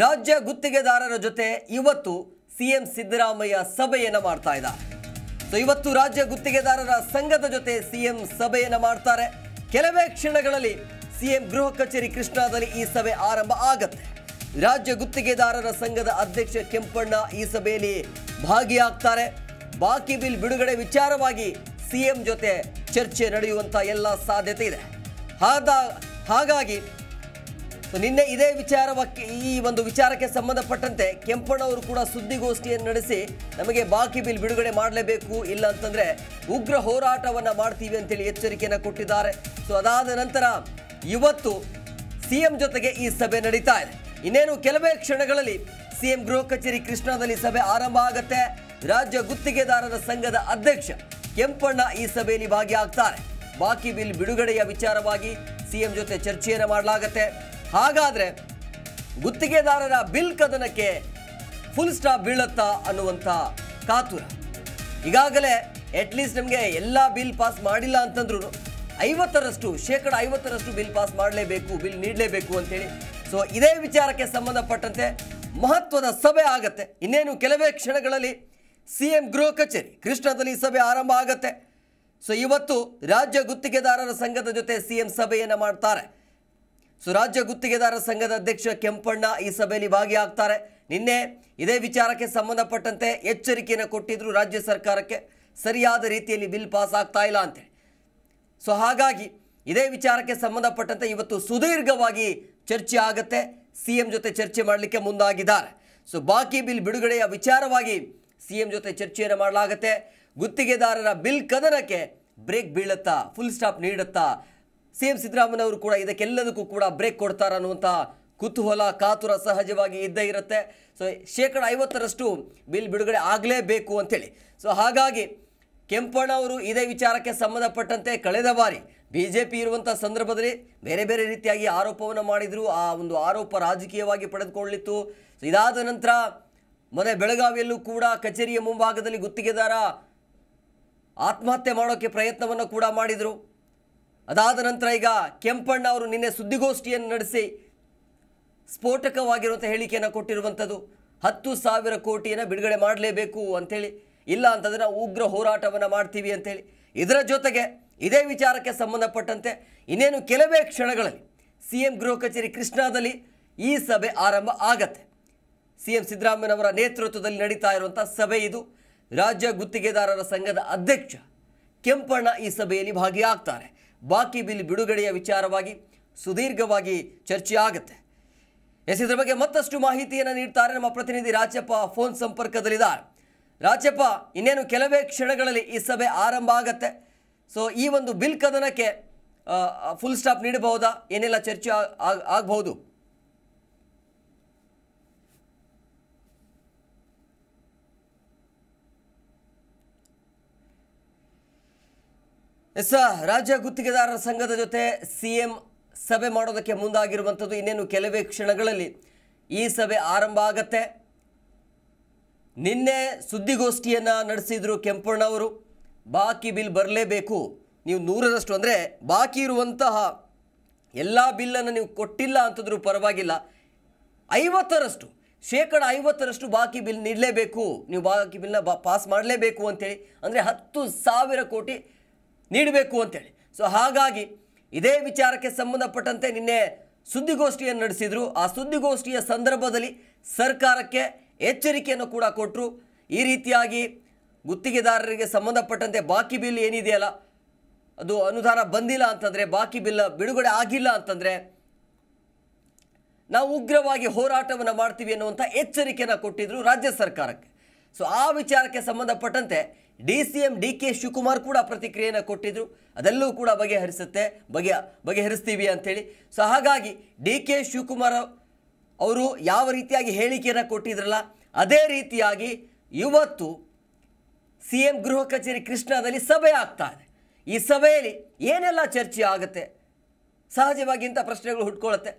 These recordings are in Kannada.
ರಾಜ್ಯ ಗುತ್ತಿಗೆದಾರರ ಜೊತೆ ಇವತ್ತು ಸಿಎಂ ಸಿದ್ದರಾಮಯ್ಯ ಸಭೆಯನ್ನು ಮಾಡ್ತಾ ಇದ್ದಾರೆ ಸೊ ಇವತ್ತು ರಾಜ್ಯ ಗುತ್ತಿಗೆದಾರರ ಸಂಘದ ಜೊತೆ ಸಿಎಂ ಸಭೆಯನ್ನು ಮಾಡ್ತಾರೆ ಕೆಲವೇ ಕ್ಷಣಗಳಲ್ಲಿ ಸಿಎಂ ಗೃಹ ಕಚೇರಿ ಕೃಷ್ಣಾದಲ್ಲಿ ಈ ಸಭೆ ಆರಂಭ ಆಗತ್ತೆ ರಾಜ್ಯ ಗುತ್ತಿಗೆದಾರರ ಸಂಘದ ಅಧ್ಯಕ್ಷ ಕೆಂಪಣ್ಣ ಈ ಸಭೆಯಲ್ಲಿ ಭಾಗಿಯಾಗ್ತಾರೆ ಬಾಕಿ ಬಿಲ್ ಬಿಡುಗಡೆ ವಿಚಾರವಾಗಿ ಸಿಎಂ ಜೊತೆ ಚರ್ಚೆ ನಡೆಯುವಂಥ ಎಲ್ಲ ಸಾಧ್ಯತೆ ಇದೆ ಹಾಗಾಗಿ ನಿನ್ನೆ ಇದೇ ವಿಚಾರವಕ್ಕೆ ಈ ಒಂದು ವಿಚಾರಕ್ಕೆ ಸಂಬಂಧಪಟ್ಟಂತೆ ಕೆಂಪಣ್ಣವರು ಕೂಡ ಸುದ್ದಿಗೋಷ್ಠಿಯನ್ನು ನಡೆಸಿ ನಮಗೆ ಬಾಕಿ ಬಿಲ್ ಬಿಡುಗಡೆ ಮಾಡಲೇಬೇಕು ಇಲ್ಲ ಅಂತಂದರೆ ಉಗ್ರ ಹೋರಾಟವನ್ನು ಮಾಡ್ತೀವಿ ಅಂತೇಳಿ ಎಚ್ಚರಿಕೆಯನ್ನು ಕೊಟ್ಟಿದ್ದಾರೆ ಸೊ ಅದಾದ ನಂತರ ಇವತ್ತು ಸಿಎಂ ಜೊತೆಗೆ ಈ ಸಭೆ ನಡೀತಾ ಇದೆ ಇನ್ನೇನು ಕೆಲವೇ ಕ್ಷಣಗಳಲ್ಲಿ ಸಿಎಂ ಗೃಹ ಕಚೇರಿ ಕೃಷ್ಣಾದಲ್ಲಿ ಸಭೆ ಆರಂಭ ಆಗುತ್ತೆ ರಾಜ್ಯ ಗುತ್ತಿಗೆದಾರರ ಸಂಘದ ಅಧ್ಯಕ್ಷ ಕೆಂಪಣ್ಣ ಈ ಸಭೆಯಲ್ಲಿ ಭಾಗಿಯಾಗ್ತಾರೆ ಬಾಕಿ ಬಿಲ್ ಬಿಡುಗಡೆಯ ವಿಚಾರವಾಗಿ ಸಿಎಂ ಜೊತೆ ಚರ್ಚೆಯನ್ನು ಮಾಡಲಾಗುತ್ತೆ ಹಾಗಾದರೆ ಗುತ್ತಿಗೆದಾರರ ಬಿಲ್ ಕದನಕ್ಕೆ ಫುಲ್ ಸ್ಟಾಪ್ ಬೀಳುತ್ತಾ ಅನ್ನುವಂಥ ಕಾತುರ ಈಗಾಗಲೇ ಅಟ್ಲೀಸ್ಟ್ ನಮಗೆ ಎಲ್ಲ ಬಿಲ್ ಪಾಸ್ ಮಾಡಿಲ್ಲ ಅಂತಂದ್ರೂ ಐವತ್ತರಷ್ಟು ಶೇಕಡ ಐವತ್ತರಷ್ಟು ಬಿಲ್ ಪಾಸ್ ಮಾಡಲೇಬೇಕು ಬಿಲ್ ನೀಡಲೇಬೇಕು ಅಂತೇಳಿ ಸೊ ಇದೇ ವಿಚಾರಕ್ಕೆ ಸಂಬಂಧಪಟ್ಟಂತೆ ಮಹತ್ವದ ಸಭೆ ಆಗತ್ತೆ ಇನ್ನೇನು ಕೆಲವೇ ಕ್ಷಣಗಳಲ್ಲಿ ಸಿ ಎಂ ಗೃಹ ಕಚೇರಿ ಕೃಷ್ಣದಲ್ಲಿ ಸಭೆ ಆರಂಭ ಆಗತ್ತೆ ಸೊ ಇವತ್ತು ರಾಜ್ಯ ಗುತ್ತಿಗೆದಾರರ ಸಂಘದ ಜೊತೆ ಸಿ ಎಂ ಸಭೆಯನ್ನು ಮಾಡ್ತಾರೆ ಸೊ ರಾಜ್ಯ ಗುತ್ತಿಗೆದಾರ ಸಂಘದ ಅಧ್ಯಕ್ಷ ಕೆಂಪಣ್ಣ ಈ ಸಭೆಯಲ್ಲಿ ಭಾಗಿಯಾಗ್ತಾರೆ ನಿನ್ನೆ ಇದೇ ವಿಚಾರಕ್ಕೆ ಸಂಬಂಧಪಟ್ಟಂತೆ ಎಚ್ಚರಿಕೆಯನ್ನು ಕೊಟ್ಟಿದ್ರು ರಾಜ್ಯ ಸರ್ಕಾರಕ್ಕೆ ಸರಿಯಾದ ರೀತಿಯಲ್ಲಿ ಬಿಲ್ ಪಾಸ್ ಆಗ್ತಾ ಇಲ್ಲ ಅಂತೇಳಿ ಸೊ ಹಾಗಾಗಿ ಇದೇ ವಿಚಾರಕ್ಕೆ ಸಂಬಂಧಪಟ್ಟಂತೆ ಇವತ್ತು ಸುದೀರ್ಘವಾಗಿ ಚರ್ಚೆ ಆಗುತ್ತೆ ಸಿ ಜೊತೆ ಚರ್ಚೆ ಮಾಡಲಿಕ್ಕೆ ಮುಂದಾಗಿದ್ದಾರೆ ಸೊ ಬಾಕಿ ಬಿಲ್ ಬಿಡುಗಡೆಯ ವಿಚಾರವಾಗಿ ಸಿ ಜೊತೆ ಚರ್ಚೆಯನ್ನು ಮಾಡಲಾಗುತ್ತೆ ಗುತ್ತಿಗೆದಾರರ ಬಿಲ್ ಕದನಕ್ಕೆ ಬ್ರೇಕ್ ಬೀಳುತ್ತಾ ಫುಲ್ ಸ್ಟಾಪ್ ನೀಡುತ್ತಾ ಸಿ ಎಂ ಸಿದ್ದರಾಮಯ್ಯವರು ಕೂಡ ಇದಕ್ಕೆಲ್ಲದಕ್ಕೂ ಕೂಡ ಬ್ರೇಕ್ ಕೊಡ್ತಾರ ಅನ್ನುವಂಥ ಕುತೂಹಲ ಕಾತುರ ಸಹಜವಾಗಿ ಇದ್ದೇ ಇರುತ್ತೆ ಸೊ ಶೇಕಡ ಐವತ್ತರಷ್ಟು ಬಿಲ್ ಬಿಡುಗಡೆ ಆಗಲೇಬೇಕು ಅಂಥೇಳಿ ಸೊ ಹಾಗಾಗಿ ಕೆಂಪಣ್ಣ ಅವರು ಇದೇ ವಿಚಾರಕ್ಕೆ ಸಂಬಂಧಪಟ್ಟಂತೆ ಕಳೆದ ಬಾರಿ ಬಿ ಜೆ ಪಿ ಇರುವಂಥ ಸಂದರ್ಭದಲ್ಲಿ ಬೇರೆ ಬೇರೆ ರೀತಿಯಾಗಿ ಆರೋಪವನ್ನು ಮಾಡಿದರು ಆ ಒಂದು ಆರೋಪ ರಾಜಕೀಯವಾಗಿ ಪಡೆದುಕೊಳ್ಳಿತ್ತು ಸೊ ಇದಾದ ನಂತರ ಮನೆ ಬೆಳಗಾವಿಯಲ್ಲೂ ಕೂಡ ಕಚೇರಿಯ ಮುಂಭಾಗದಲ್ಲಿ ಗುತ್ತಿಗೆದಾರ ಆತ್ಮಹತ್ಯೆ ಮಾಡೋಕ್ಕೆ ಪ್ರಯತ್ನವನ್ನು ಕೂಡ ಮಾಡಿದರು ಅದಾದ ನಂತರ ಈಗ ಕೆಂಪಣ್ಣ ಅವರು ನಿನ್ನೆ ಸುದ್ದಿಗೋಷ್ಠಿಯನ್ನು ನಡೆಸಿ ಸ್ಫೋಟಕವಾಗಿರುವಂಥ ಹೇಳಿಕೆಯನ್ನು ಕೊಟ್ಟಿರುವಂಥದ್ದು ಹತ್ತು ಸಾವಿರ ಕೋಟಿಯನ್ನು ಬಿಡುಗಡೆ ಮಾಡಲೇಬೇಕು ಅಂಥೇಳಿ ಇಲ್ಲ ಅಂತಂದರೆ ಉಗ್ರ ಹೋರಾಟವನ್ನು ಮಾಡ್ತೀವಿ ಅಂಥೇಳಿ ಇದರ ಜೊತೆಗೆ ಇದೇ ವಿಚಾರಕ್ಕೆ ಸಂಬಂಧಪಟ್ಟಂತೆ ಇನ್ನೇನು ಕೆಲವೇ ಕ್ಷಣಗಳಲ್ಲಿ ಸಿ ಎಂ ಗೃಹ ಕಚೇರಿ ಕೃಷ್ಣಾದಲ್ಲಿ ಈ ಸಭೆ ಆರಂಭ ಆಗತ್ತೆ ಸಿ ಎಂ ಸಿದ್ದರಾಮಯ್ಯನವರ ನೇತೃತ್ವದಲ್ಲಿ ನಡೀತಾ ಇರುವಂಥ ಸಭೆ ಇದು ರಾಜ್ಯ ಗುತ್ತಿಗೆದಾರರ ಸಂಘದ ಅಧ್ಯಕ್ಷ ಕೆಂಪಣ್ಣ ಈ ಸಭೆಯಲ್ಲಿ ಭಾಗಿಯಾಗ್ತಾರೆ ಬಾಕಿ ಬಿಲ್ ಬಿಡುಗಡೆಯ ವಿಚಾರವಾಗಿ ಸುದೀರ್ಘವಾಗಿ ಚರ್ಚೆ ಆಗುತ್ತೆ ಎಸ್ ಇದ್ರ ಬಗ್ಗೆ ಮತ್ತಷ್ಟು ಮಾಹಿತಿಯನ್ನು ನೀಡ್ತಾರೆ ನಮ್ಮ ಪ್ರತಿನಿಧಿ ರಾಜಪ್ಪ ಫೋನ್ ಸಂಪರ್ಕದಲ್ಲಿದ್ದಾರೆ ರಾಜಪ್ಪ ಇನ್ನೇನು ಕೆಲವೇ ಕ್ಷಣಗಳಲ್ಲಿ ಈ ಸಭೆ ಆರಂಭ ಆಗತ್ತೆ ಸೊ ಈ ಒಂದು ಬಿಲ್ ಕದನಕ್ಕೆ ಫುಲ್ ಸ್ಟಾಪ್ ನೀಡಬಹುದಾ ಏನೆಲ್ಲ ಚರ್ಚೆ ಆಗಬಹುದು ಎಸ್ ರಾಜ್ಯ ಗುತ್ತಿಗೆದಾರರ ಸಂಘದ ಜೊತೆ ಸಿಎಂ ಸಭೆ ಮಾಡೋದಕ್ಕೆ ಮುಂದಾಗಿರುವಂಥದ್ದು ಇನ್ನೇನು ಕೆಲವೇ ಕ್ಷಣಗಳಲ್ಲಿ ಈ ಸಭೆ ಆರಂಭ ಆಗತ್ತೆ ನಿನ್ನೆ ಸುದ್ದಿಗೋಷ್ಠಿಯನ್ನು ನಡೆಸಿದರು ಕೆಂಪಣ್ಣವರು ಬಾಕಿ ಬಿಲ್ ಬರಲೇಬೇಕು ನೀವು ನೂರರಷ್ಟು ಅಂದರೆ ಬಾಕಿ ಇರುವಂತಹ ಎಲ್ಲ ಬಿಲ್ಲನ್ನು ನೀವು ಕೊಟ್ಟಿಲ್ಲ ಅಂತಂದ್ರೂ ಪರವಾಗಿಲ್ಲ ಐವತ್ತರಷ್ಟು ಶೇಕಡ ಐವತ್ತರಷ್ಟು ಬಾಕಿ ಬಿಲ್ ನೀಡಲೇಬೇಕು ನೀವು ಬಾಕಿ ಬಿಲ್ನ ಬಾ ಪಾಸ್ ಮಾಡಲೇಬೇಕು ಅಂತೇಳಿ ಅಂದರೆ ಹತ್ತು ಸಾವಿರ ಕೋಟಿ ನೀಡಬೇಕು ಅಂತೇಳಿ ಸೊ ಹಾಗಾಗಿ ಇದೇ ವಿಚಾರಕ್ಕೆ ಸಂಬಂಧಪಟ್ಟಂತೆ ನಿನ್ನೆ ಸುದ್ದಿಗೋಷ್ಠಿಯನ್ನು ನಡೆಸಿದರು ಆ ಸುದ್ದಿಗೋಷ್ಠಿಯ ಸಂದರ್ಭದಲ್ಲಿ ಸರ್ಕಾರಕ್ಕೆ ಎಚ್ಚರಿಕೆಯನ್ನು ಕೂಡ ಕೊಟ್ಟರು ಈ ರೀತಿಯಾಗಿ ಗುತ್ತಿಗೆದಾರರಿಗೆ ಸಂಬಂಧಪಟ್ಟಂತೆ ಬಾಕಿ ಬಿಲ್ ಏನಿದೆಯಲ್ಲ ಅದು ಅನುದಾನ ಬಂದಿಲ್ಲ ಅಂತಂದರೆ ಬಾಕಿ ಬಿಲ್ ಬಿಡುಗಡೆ ಆಗಿಲ್ಲ ಅಂತಂದರೆ ನಾವು ಉಗ್ರವಾಗಿ ಹೋರಾಟವನ್ನು ಮಾಡ್ತೀವಿ ಅನ್ನುವಂಥ ಎಚ್ಚರಿಕೆಯನ್ನು ಕೊಟ್ಟಿದ್ದರು ರಾಜ್ಯ ಸರ್ಕಾರಕ್ಕೆ ಸೊ ಆ ವಿಚಾರಕ್ಕೆ ಸಂಬಂಧಪಟ್ಟಂತೆ D C M D K Shivakumar ಕೂಡ ಪ್ರತಿಕ್ರಿಯೆಯನ್ನು ಕೊಟ್ಟಿದ್ರು ಅದೆಲ್ಲೂ ಕೂಡ ಬಗೆಹರಿಸುತ್ತೆ ಬಗೆ ಬಗೆಹರಿಸ್ತೀವಿ ಅಂಥೇಳಿ ಸೊ ಹಾಗಾಗಿ ಡಿ ಕೆ ಶಿವಕುಮಾರ್ ಅವರು ಯಾವ ರೀತಿಯಾಗಿ ಹೇಳಿಕೆಯನ್ನು ಕೊಟ್ಟಿದ್ರಲ್ಲ ಅದೇ ರೀತಿಯಾಗಿ ಇವತ್ತು ಸಿ ಎಂ ಗೃಹ ಕಚೇರಿ ಕೃಷ್ಣಾದಲ್ಲಿ ಸಭೆ ಆಗ್ತಾ ಇದೆ ಈ ಸಭೆಯಲ್ಲಿ ಏನೆಲ್ಲ ಚರ್ಚೆ ಆಗುತ್ತೆ ಸಹಜವಾಗಿ ಇಂಥ ಪ್ರಶ್ನೆಗಳು ಹುಟ್ಕೊಳ್ಳುತ್ತೆ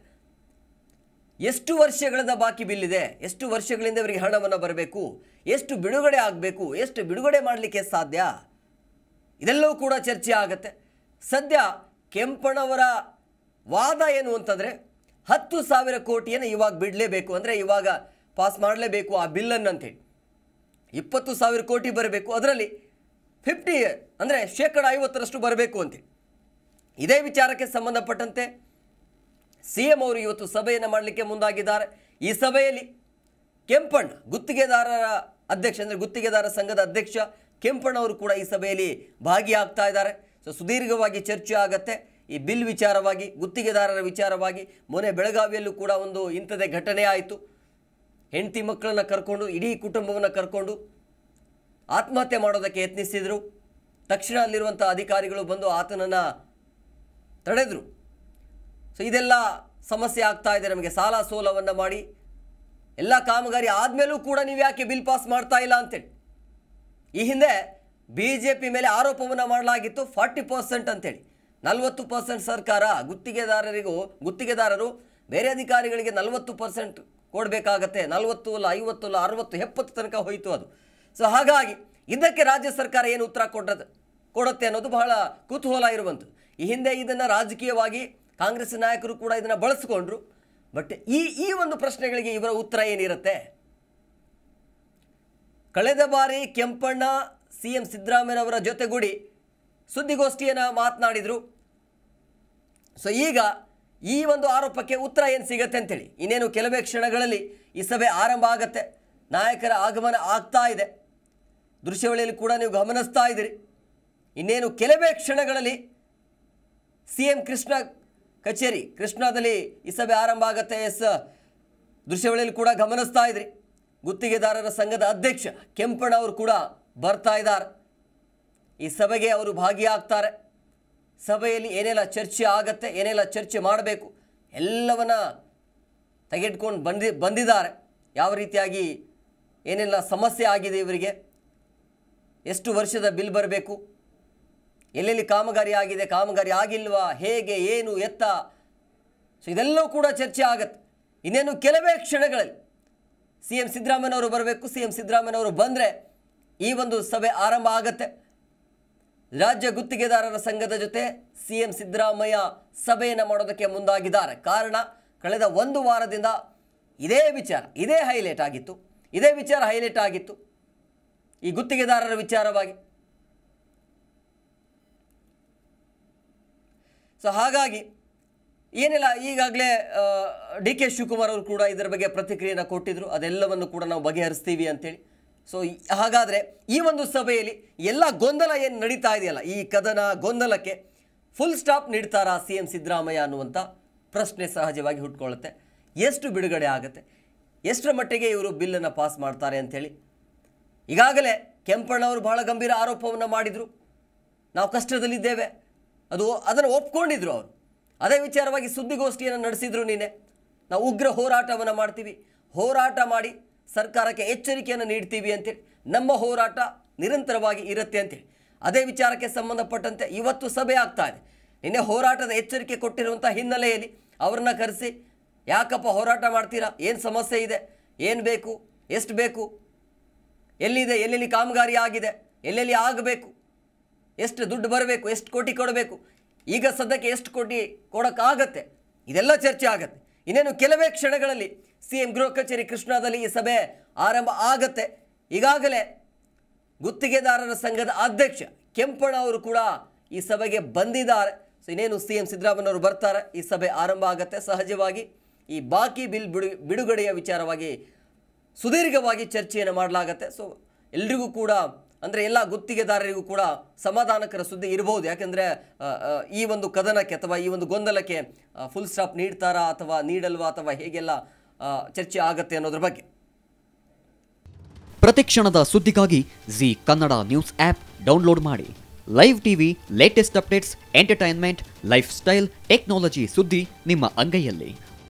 ಎಷ್ಟು ವರ್ಷಗಳಿಂದ ಬಾಕಿ ಬಿಲ್ಲಿದೆ ಎಷ್ಟು ವರ್ಷಗಳಿಂದ ಇವರಿಗೆ ಹಣವನ್ನು ಬರಬೇಕು ಎಷ್ಟು ಬಿಡುಗಡೆ ಆಗಬೇಕು ಎಷ್ಟು ಬಿಡುಗಡೆ ಮಾಡಲಿಕ್ಕೆ ಸಾಧ್ಯ ಇದೆಲ್ಲವೂ ಕೂಡ ಚರ್ಚೆ ಆಗುತ್ತೆ ಸದ್ಯ ಕೆಂಪಣ್ಣವರ ವಾದ ಏನು ಅಂತಂದರೆ ಹತ್ತು ಸಾವಿರ ಕೋಟಿಯನ್ನು ಇವಾಗ ಬಿಡಲೇಬೇಕು ಅಂದರೆ ಇವಾಗ ಪಾಸ್ ಮಾಡಲೇಬೇಕು ಆ ಬಿಲ್ಲನ್ನು ಅಂತೇಳಿ ಇಪ್ಪತ್ತು ಸಾವಿರ ಕೋಟಿ ಬರಬೇಕು ಅದರಲ್ಲಿ ಫಿಫ್ಟಿ ಅಂದರೆ ಶೇಕಡ ಐವತ್ತರಷ್ಟು ಬರಬೇಕು ಅಂತೇಳಿ ಇದೇ ವಿಚಾರಕ್ಕೆ ಸಂಬಂಧಪಟ್ಟಂತೆ ಸಿ ಎಂ ಅವರು ಇವತ್ತು ಸಭೆಯನ್ನು ಮಾಡಲಿಕ್ಕೆ ಮುಂದಾಗಿದ್ದಾರೆ ಈ ಸಭೆಯಲ್ಲಿ ಕೆಂಪಣ್ಣ ಗುತ್ತಿಗೆದಾರರ ಅಧ್ಯಕ್ಷ ಅಂದರೆ ಗುತ್ತಿಗೆದಾರ ಸಂಘದ ಅಧ್ಯಕ್ಷ ಕೆಂಪಣ್ಣ ಅವರು ಕೂಡ ಈ ಸಭೆಯಲ್ಲಿ ಭಾಗಿಯಾಗ್ತಾ ಇದ್ದಾರೆ ಸೊ ಸುದೀರ್ಘವಾಗಿ ಚರ್ಚೆ ಆಗತ್ತೆ ಈ ಬಿಲ್ ವಿಚಾರವಾಗಿ ಗುತ್ತಿಗೆದಾರರ ವಿಚಾರವಾಗಿ ಮೊನ್ನೆ ಬೆಳಗಾವಿಯಲ್ಲೂ ಕೂಡ ಒಂದು ಇಂಥದೇ ಘಟನೆ ಆಯಿತು ಹೆಂಡತಿ ಮಕ್ಕಳನ್ನು ಕರ್ಕೊಂಡು ಇಡೀ ಕುಟುಂಬವನ್ನು ಕರ್ಕೊಂಡು ಆತ್ಮಹತ್ಯೆ ಮಾಡೋದಕ್ಕೆ ಯತ್ನಿಸಿದರು ತಕ್ಷಣ ಅಲ್ಲಿರುವಂಥ ಅಧಿಕಾರಿಗಳು ಬಂದು ಆತನನ್ನು ತಡೆದರು ಸೊ ಇದೆಲ್ಲ ಸಮಸ್ಯೆ ಆಗ್ತಾ ಇದೆ ನಮಗೆ ಸಾಲ ಸೋಲವನ್ನು ಮಾಡಿ ಎಲ್ಲ ಕಾಮಗಾರಿ ಆದಮೇಲೂ ಕೂಡ ನೀವು ಯಾಕೆ ಬಿಲ್ ಪಾಸ್ ಮಾಡ್ತಾ ಇಲ್ಲ ಅಂತೇಳಿ ಈ ಹಿಂದೆ ಬಿ ಜೆ ಪಿ ಮೇಲೆ ಆರೋಪವನ್ನು ಮಾಡಲಾಗಿತ್ತು ಫಾರ್ಟಿ ಪರ್ಸೆಂಟ್ ಅಂತೇಳಿ ನಲವತ್ತು ಪರ್ಸೆಂಟ್ ಸರ್ಕಾರ ಗುತ್ತಿಗೆದಾರರಿಗೂ ಗುತ್ತಿಗೆದಾರರು ಬೇರೆ ಅಧಿಕಾರಿಗಳಿಗೆ ನಲವತ್ತು ಪರ್ಸೆಂಟ್ ಕೊಡಬೇಕಾಗತ್ತೆ ನಲವತ್ತು ಅಲ್ಲ ಐವತ್ತು ಅಲ್ಲ ಅರವತ್ತು ಎಪ್ಪತ್ತು ತನಕ ಹೋಯಿತು ಅದು ಸೊ ಹಾಗಾಗಿ ಇದಕ್ಕೆ ರಾಜ್ಯ ಸರ್ಕಾರ ಏನು ಉತ್ತರ ಕೊಡ್ರದ ಕೊಡುತ್ತೆ ಅನ್ನೋದು ಬಹಳ ಕುತೂಹಲ ಇರುವಂಥದ್ದು ಈ ಹಿಂದೆ ಇದನ್ನು ರಾಜಕೀಯವಾಗಿ ಕಾಂಗ್ರೆಸ್ ನಾಯಕರು ಕೂಡ ಇದನ್ನು ಬಳಸಿಕೊಂಡ್ರು ಬಟ್ ಈ ಈ ಒಂದು ಪ್ರಶ್ನೆಗಳಿಗೆ ಇವರ ಉತ್ತರ ಏನಿರುತ್ತೆ ಕಳೆದ ಬಾರಿ ಕೆಂಪಣ್ಣ ಸಿ ಎಂ ಸಿದ್ದರಾಮಯ್ಯನವರ ಜೊತೆಗೂಡಿ ಸುದ್ದಿಗೋಷ್ಠಿಯನ್ನು ಮಾತನಾಡಿದರು ಸೊ ಈಗ ಈ ಒಂದು ಆರೋಪಕ್ಕೆ ಉತ್ತರ ಏನು ಸಿಗತ್ತೆ ಅಂತೇಳಿ ಇನ್ನೇನು ಕೆಲವೇ ಕ್ಷಣಗಳಲ್ಲಿ ಈ ಸಭೆ ಆರಂಭ ಆಗತ್ತೆ ನಾಯಕರ ಆಗಮನ ಆಗ್ತಾ ಇದೆ ದೃಶ್ಯವಳಿಯಲ್ಲಿ ಕೂಡ ನೀವು ಗಮನಿಸ್ತಾ ಇದ್ದೀರಿ ಇನ್ನೇನು ಕೆಲವೇ ಕ್ಷಣಗಳಲ್ಲಿ ಸಿ ಎಂ ಕೃಷ್ಣ ಕಚೇರಿ ಕೃಷ್ಣಾದಲ್ಲಿ ಈ ಸಭೆ ಆರಂಭ ಆಗುತ್ತೆ ಎಸ್ ದೃಶ್ಯವಳಿಯಲ್ಲಿ ಕೂಡ ಗಮನಿಸ್ತಾ ಇದ್ರಿ ಗುತ್ತಿಗೆದಾರರ ಸಂಘದ ಅಧ್ಯಕ್ಷ ಕೆಂಪಣ್ಣ ಅವರು ಕೂಡ ಬರ್ತಾ ಇದ್ದಾರೆ ಈ ಸಭೆಗೆ ಅವರು ಭಾಗಿಯಾಗ್ತಾರೆ ಸಭೆಯಲ್ಲಿ ಏನೆಲ್ಲ ಚರ್ಚೆ ಆಗತ್ತೆ ಏನೆಲ್ಲ ಚರ್ಚೆ ಮಾಡಬೇಕು ಎಲ್ಲವನ್ನ ತೆಗೆದುಕೊಂಡು ಬಂದಿ ಬಂದಿದ್ದಾರೆ ಯಾವ ರೀತಿಯಾಗಿ ಏನೆಲ್ಲ ಸಮಸ್ಯೆ ಆಗಿದೆ ಇವರಿಗೆ ಎಷ್ಟು ವರ್ಷದ ಬಿಲ್ ಬರಬೇಕು ಎಲ್ಲೆಲ್ಲಿ ಕಾಮಗಾರಿ ಆಗಿದೆ ಕಾಮಗಾರಿ ಆಗಿಲ್ವಾ ಹೇಗೆ ಏನು ಎತ್ತ ಸೊ ಇದೆಲ್ಲವೂ ಕೂಡ ಚರ್ಚೆ ಆಗತ್ತೆ ಇನ್ನೇನು ಕೆಲವೇ ಕ್ಷಣಗಳಲ್ಲಿ ಸಿ ಎಂ ಸಿದ್ದರಾಮಯ್ಯನವರು ಬರಬೇಕು ಸಿ ಎಂ ಸಿದ್ದರಾಮಯ್ಯನವರು ಬಂದರೆ ಈ ಒಂದು ಸಭೆ ಆರಂಭ ಆಗತ್ತೆ ರಾಜ್ಯ ಗುತ್ತಿಗೆದಾರರ ಸಂಘದ ಜೊತೆ ಸಿ ಎಂ ಸಿದ್ದರಾಮಯ್ಯ ಸಭೆಯನ್ನು ಮಾಡೋದಕ್ಕೆ ಮುಂದಾಗಿದ್ದಾರೆ ಕಾರಣ ಕಳೆದ ಒಂದು ವಾರದಿಂದ ಇದೇ ವಿಚಾರ ಇದೇ ಹೈಲೈಟ್ ಆಗಿತ್ತು ಇದೇ ವಿಚಾರ ಹೈಲೈಟ್ ಆಗಿತ್ತು ಈ ಗುತ್ತಿಗೆದಾರರ ವಿಚಾರವಾಗಿ ಸೊ ಹಾಗಾಗಿ ಏನಿಲ್ಲ ಈಗಾಗಲೇ ಡಿ ಕೆ ಶಿವಕುಮಾರ್ ಅವರು ಕೂಡ ಇದರ ಬಗ್ಗೆ ಪ್ರತಿಕ್ರಿಯೆಯನ್ನು ಕೊಟ್ಟಿದ್ದರು ಅದೆಲ್ಲವನ್ನು ಕೂಡ ನಾವು ಬಗೆಹರಿಸ್ತೀವಿ ಅಂತೇಳಿ ಸೊ ಹಾಗಾದರೆ ಈ ಒಂದು ಸಭೆಯಲ್ಲಿ ಎಲ್ಲ ಗೊಂದಲ ಏನು ನಡೀತಾ ಇದೆಯಲ್ಲ ಈ ಕದನ ಗೊಂದಲಕ್ಕೆ ಫುಲ್ ಸ್ಟಾಪ್ ನೀಡ್ತಾರಾ ಸಿ ಎಂ ಸಿದ್ದರಾಮಯ್ಯ ಅನ್ನುವಂಥ ಪ್ರಶ್ನೆ ಸಹಜವಾಗಿ ಹುಟ್ಕೊಳ್ಳುತ್ತೆ ಎಷ್ಟು ಬಿಡುಗಡೆ ಆಗುತ್ತೆ ಎಷ್ಟರ ಮಟ್ಟಿಗೆ ಇವರು ಬಿಲ್ಲನ್ನು ಪಾಸ್ ಮಾಡ್ತಾರೆ ಅಂಥೇಳಿ ಈಗಾಗಲೇ ಕೆಂಪಣ್ಣವರು ಬಹಳ ಗಂಭೀರ ಆರೋಪವನ್ನು ಮಾಡಿದರು ನಾವು ಕಷ್ಟದಲ್ಲಿದ್ದೇವೆ ಅದು ಅದನ್ನು ಒಪ್ಕೊಂಡಿದ್ರು ಅವರು ಅದೇ ವಿಚಾರವಾಗಿ ಸುದ್ದಿಗೋಷ್ಠಿಯನ್ನು ನಡೆಸಿದ್ರು ನೀನೆ ನಾವು ಉಗ್ರ ಹೋರಾಟವನ್ನು ಮಾಡ್ತೀವಿ ಹೋರಾಟ ಮಾಡಿ ಸರ್ಕಾರಕ್ಕೆ ಎಚ್ಚರಿಕೆಯನ್ನು ನೀಡ್ತೀವಿ ಅಂತೇಳಿ ನಮ್ಮ ಹೋರಾಟ ನಿರಂತರವಾಗಿ ಇರುತ್ತೆ ಅಂತೇಳಿ ಅದೇ ವಿಚಾರಕ್ಕೆ ಸಂಬಂಧಪಟ್ಟಂತೆ ಇವತ್ತು ಸಭೆ ಆಗ್ತಾ ಇದೆ ನಿನ್ನೆ ಹೋರಾಟದ ಎಚ್ಚರಿಕೆ ಕೊಟ್ಟಿರುವಂಥ ಹಿನ್ನೆಲೆಯಲ್ಲಿ ಅವ್ರನ್ನ ಕರೆಸಿ ಯಾಕಪ್ಪ ಹೋರಾಟ ಮಾಡ್ತೀರಾ ಏನು ಸಮಸ್ಯೆ ಇದೆ ಏನು ಬೇಕು ಎಷ್ಟು ಬೇಕು ಎಲ್ಲಿದೆ ಎಲ್ಲೆಲ್ಲಿ ಕಾಮಗಾರಿ ಆಗಿದೆ ಎಲ್ಲೆಲ್ಲಿ ಆಗಬೇಕು ಎಷ್ಟು ದುಡ್ಡು ಬರಬೇಕು ಎಷ್ಟು ಕೋಟಿ ಕೊಡಬೇಕು ಈಗ ಸದ್ಯಕ್ಕೆ ಎಷ್ಟು ಕೋಟಿ ಕೊಡೋಕ್ಕಾಗತ್ತೆ ಇದೆಲ್ಲ ಚರ್ಚೆ ಆಗತ್ತೆ ಇನ್ನೇನು ಕೆಲವೇ ಕ್ಷಣಗಳಲ್ಲಿ ಸಿ ಎಂ ಗೃಹ ಕಚೇರಿ ಕೃಷ್ಣಾದಲ್ಲಿ ಈ ಸಭೆ ಆರಂಭ ಆಗತ್ತೆ ಈಗಾಗಲೇ ಗುತ್ತಿಗೆದಾರರ ಸಂಘದ ಅಧ್ಯಕ್ಷ ಕೆಂಪಣ್ಣ ಅವರು ಕೂಡ ಈ ಸಭೆಗೆ ಬಂದಿದ್ದಾರೆ ಸೊ ಇನ್ನೇನು ಸಿ ಎಂ ಸಿದ್ದರಾಮಯ್ಯವರು ಬರ್ತಾರೆ ಈ ಸಭೆ ಆರಂಭ ಆಗುತ್ತೆ ಸಹಜವಾಗಿ ಈ ಬಾಕಿ ಬಿಲ್ ಬಿಡು ಬಿಡುಗಡೆಯ ವಿಚಾರವಾಗಿ ಸುದೀರ್ಘವಾಗಿ ಚರ್ಚೆಯನ್ನು ಮಾಡಲಾಗತ್ತೆ ಸೊ ಎಲ್ರಿಗೂ ಕೂಡ ಅಂದರೆ ಎಲ್ಲ ಗುತ್ತಿಗೆದಾರರಿಗೂ ಕೂಡ ಸಮಾಧಾನಕರ ಸುದ್ದಿ ಇರಬಹುದು ಯಾಕೆಂದರೆ ಈ ಒಂದು ಕದನಕ್ಕೆ ಅಥವಾ ಈ ಒಂದು ಗೊಂದಲಕ್ಕೆ ಫುಲ್ ಸ್ಟಾಪ್ ನೀಡ್ತಾರಾ ಅಥವಾ ನೀಡಲ್ವಾ ಅಥವಾ ಹೇಗೆಲ್ಲ ಚರ್ಚೆ ಆಗತ್ತೆ ಅನ್ನೋದ್ರ ಬಗ್ಗೆ ಪ್ರತಿಕ್ಷಣದ ಸುದ್ದಿಗಾಗಿ Zee Kannada news app download ಮಾಡಿ live TV latest updates entertainment lifestyle technology ಸುದ್ದಿ ನಿಮ್ಮ ಅಂಗೈಯಲ್ಲಿ